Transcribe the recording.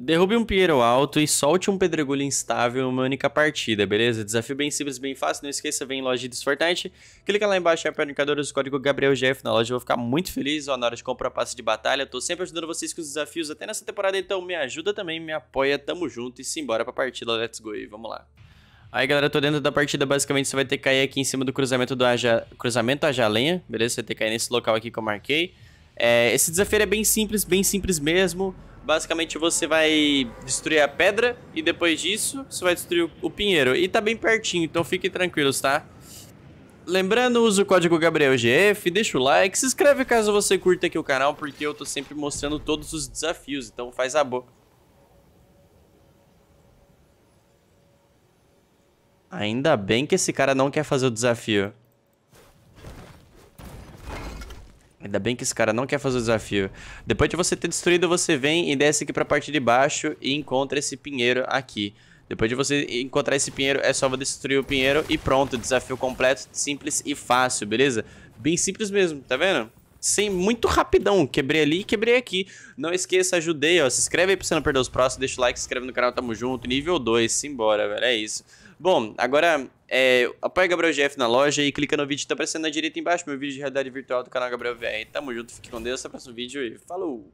Derrube um Pinheiro alto e solte um Pedregulho instável em uma única partida, beleza? Desafio bem simples, bem fácil. Não esqueça, vem em loja de Fortnite. Clica lá embaixo, aperta é o indicador, o código GabrielGF na loja. Eu vou ficar muito feliz ó, na hora de comprar passe de batalha. Tô sempre ajudando vocês com os desafios até nessa temporada, então me ajuda também, me apoia, tamo junto e simbora pra partida. Let's go e vamos lá. Aí, galera, tô dentro da partida, basicamente você vai ter que cair aqui em cima do cruzamento do Aja... cruzamento Aja Lenha, beleza? Você vai ter que cair nesse local aqui que eu marquei. É... esse desafio é bem simples, bem simples mesmo basicamente você vai destruir a pedra e depois disso você vai destruir o, pinheiro. E tá bem pertinho, então fiquem tranquilos, tá? Lembrando, usa o código GabrielGF, deixa o like, se inscreve caso você curta aqui o canal, porque eu tô sempre mostrando todos os desafios, então faz a boa. Ainda bem que esse cara não quer fazer o desafio. Ainda bem que esse cara não quer fazer o desafio. Depois de você ter destruído, você vem e desce aqui pra parte de baixo e encontra esse pinheiro aqui. Depois de você encontrar esse pinheiro, é só destruir o pinheiro e pronto. Desafio completo, simples e fácil, beleza? Bem simples mesmo, tá vendo? Sem muito rapidão, quebrei ali e quebrei aqui Não esqueça, ajudei, ó Se inscreve aí pra você não perder os próximos, deixa o like, se inscreve no canal, tamo junto Nível 2, simbora, velho, é isso Bom, agora é, apoia Gabriel GF na loja e clica no vídeo que tá aparecendo na direita embaixo, meu vídeo de realidade virtual do canal Gabriel VR. Tamo junto, fique com Deus, até o próximo vídeo e falou!